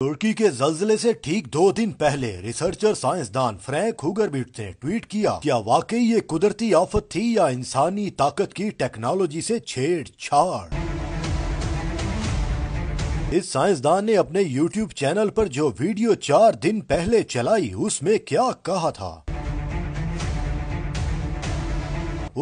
तुर्की के जलजिले से ठीक दो दिन पहले रिसर्चर साइंसदान फ्रैंक हुगरबिट ने ट्वीट किया क्या वाकई ये कुदरती आफत थी या इंसानी ताकत की टेक्नोलॉजी से छेड़छाड़ इस साइंसदान ने अपने YouTube चैनल पर जो वीडियो चार दिन पहले चलाई उसमें क्या कहा था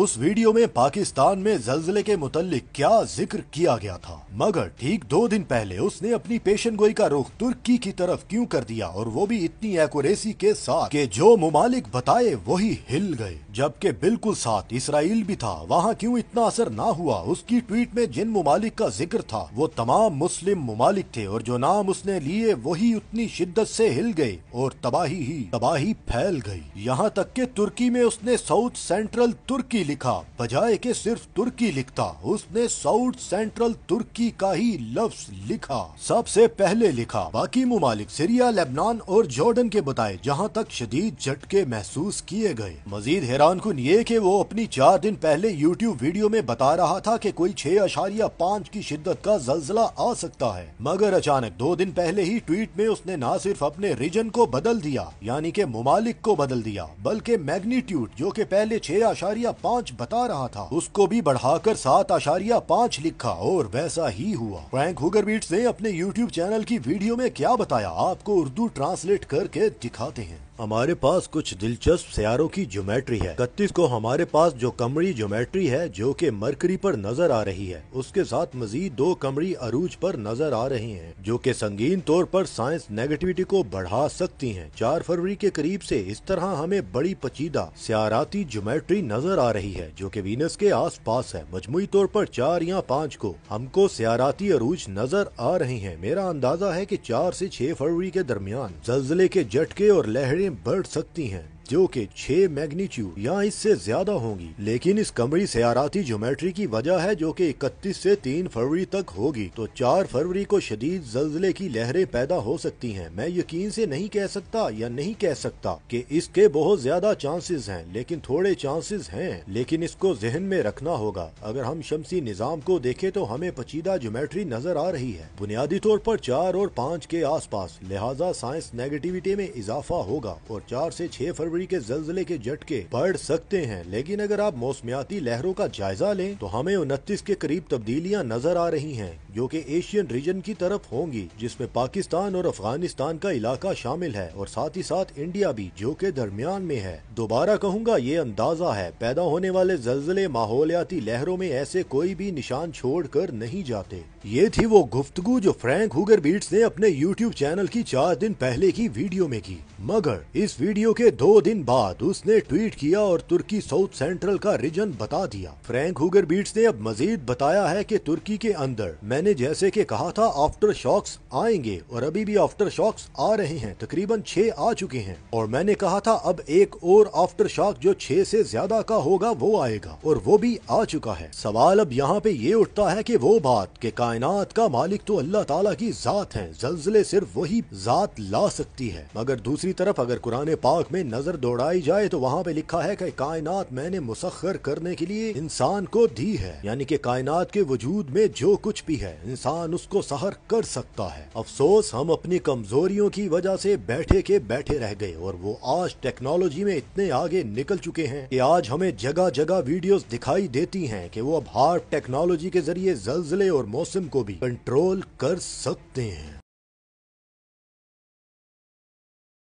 उस वीडियो में पाकिस्तान में जल्जले के मुतल क्या जिक्र किया गया था मगर ठीक दो दिन पहले उसने अपनी पेशन गोई का रुख तुर्की की तरफ क्यों कर दिया और वो भी इतनी एक्यूरेसी के साथ के जो ममालिक बताए वही हिल गए जबकि बिल्कुल साथ इसराइल भी था वहाँ क्यों इतना असर ना हुआ उसकी ट्वीट में जिन ममालिक का जिक्र था वो तमाम मुस्लिम ममालिक थे और जो नाम उसने लिए वही उतनी शिद्दत से हिल गए और तबाही ही तबाही फैल गई यहाँ तक के तुर्की में उसने साउथ सेंट्रल तुर्की लिखा बजाय के सिर्फ तुर्की लिखता उसने साउथ सेंट्रल तुर्की का ही लफ्स लिखा सबसे पहले लिखा बाकी ममालिक सीरिया लेबनान और जॉर्डन के बताए जहाँ तक शदीद झटके महसूस किए गए मजीद हैरान कन ये की वो अपनी चार दिन पहले यूट्यूब वीडियो में बता रहा था की कोई छह अशारिया पाँच की शिद्दत का जल्जला आ सकता है मगर अचानक दो दिन पहले ही ट्वीट में उसने न सिर्फ अपने रीजन को बदल दिया यानी के ममालिक को बदल दिया बल्कि मैग्नीट्यूड जो की पहले छह अशारिया पाँच पाँच बता रहा था उसको भी बढ़ाकर सात आशारिया पाँच लिखा और वैसा ही हुआ फ्रैंक हुगरबीट ने अपने यूट्यूब चैनल की वीडियो में क्या बताया आपको उर्दू ट्रांसलेट करके दिखाते हैं हमारे पास कुछ दिलचस्प सियारों की ज्योमेट्री है इकतीस को हमारे पास जो कमरी ज्योमेट्री है जो कि मरकरी पर नजर आ रही है उसके साथ मजीद दो कमरी अरूज पर नजर आ रही हैं जो कि संगीन तौर पर साइंस नेगेटिविटी को बढ़ा सकती हैं। चार फरवरी के करीब से इस तरह हमें बड़ी पचीदा सियाराती ज्योमेट्री नजर आ रही है जो की वीनस के आस पास है मजमू तौर पर चार या पाँच को हमको सियाराती अरूज नजर आ रही है मेरा अंदाजा है की चार ऐसी छह फरवरी के दरमियान जल्जले के झटके और लहरें बढ़ सकती हैं जो कि छह मैग्नीट्यूड या इससे ज्यादा होंगी लेकिन इस कमरी सयाराती ज्योमेट्री की वजह है जो कि 31 से 3 फरवरी तक होगी तो 4 फरवरी को शदीद जल्जले की लहरें पैदा हो सकती हैं मैं यकीन से नहीं कह सकता या नहीं कह सकता कि इसके बहुत ज्यादा चांसेस हैं लेकिन थोड़े चांसेस हैं लेकिन इसको जहन में रखना होगा अगर हम शमसी निज़ाम को देखे तो हमें पचीदा ज्योमेट्री नजर आ रही है बुनियादी तौर पर चार और पाँच के आस पास लिहाजा साइंस नेगेटिविटी में इजाफा होगा और चार ऐसी छह फरवरी फरवरी के जलजिले के झटके बढ़ सकते हैं लेकिन अगर आप मौसमियाती लहरों का जायजा लें तो हमें उनतीस के करीब तब्दीलियां नजर आ रही हैं जो कि एशियन रीजन की तरफ होंगी जिसमें पाकिस्तान और अफगानिस्तान का इलाका शामिल है और साथ ही साथ इंडिया भी जो के दरमियान में है दोबारा कहूँगा ये अंदाजा है पैदा होने वाले जलजिले माहौलियाती लहरों में ऐसे कोई भी निशान छोड़ कर नहीं जाते ये थी वो गुफ्तगु जो फ्रैंक हुगर बीट्स ने अपने यूट्यूब चैनल की चार दिन पहले की वीडियो में की मगर इस वीडियो के दो दिन बाद उसने ट्वीट किया और तुर्की साउथ सेंट्रल का रीजन बता दिया फ्रैंक हुगर बीट्स ने अब मजीद बताया है कि तुर्की के अंदर मैंने जैसे की कहा था आफ्टर शॉक्स आएंगे और अभी भी आफ्टर शॉक्स आ रहे हैं तकरीबन छह आ चुके हैं और मैंने कहा था अब एक और आफ्टर शॉक जो छह से ज्यादा का होगा वो आएगा और वो भी आ चुका है सवाल अब यहाँ पे ये उठता है की वो बात के कायनात का मालिक तो अल्लाह ताला की जात है जल्जले सिर्फ वही जात ला सकती है मगर दूसरी तरफ अगर कुरान पाक में नजर नज़र दौड़ाई जाए तो वहाँ पे लिखा है कि कायनात मैंने मुसखर करने के लिए इंसान को दी है यानी कि कायनात के वजूद में जो कुछ भी है इंसान उसको सहर कर सकता है अफसोस हम अपनी कमजोरियों की वजह से बैठे के बैठे रह गए और वो आज टेक्नोलॉजी में इतने आगे निकल चुके हैं कि आज हमें जगह जगह वीडियोस दिखाई देती हैं कि वो अब हार्ड टेक्नोलॉजी के जरिए जल्जले और मौसम को भी कंट्रोल कर सकते हैं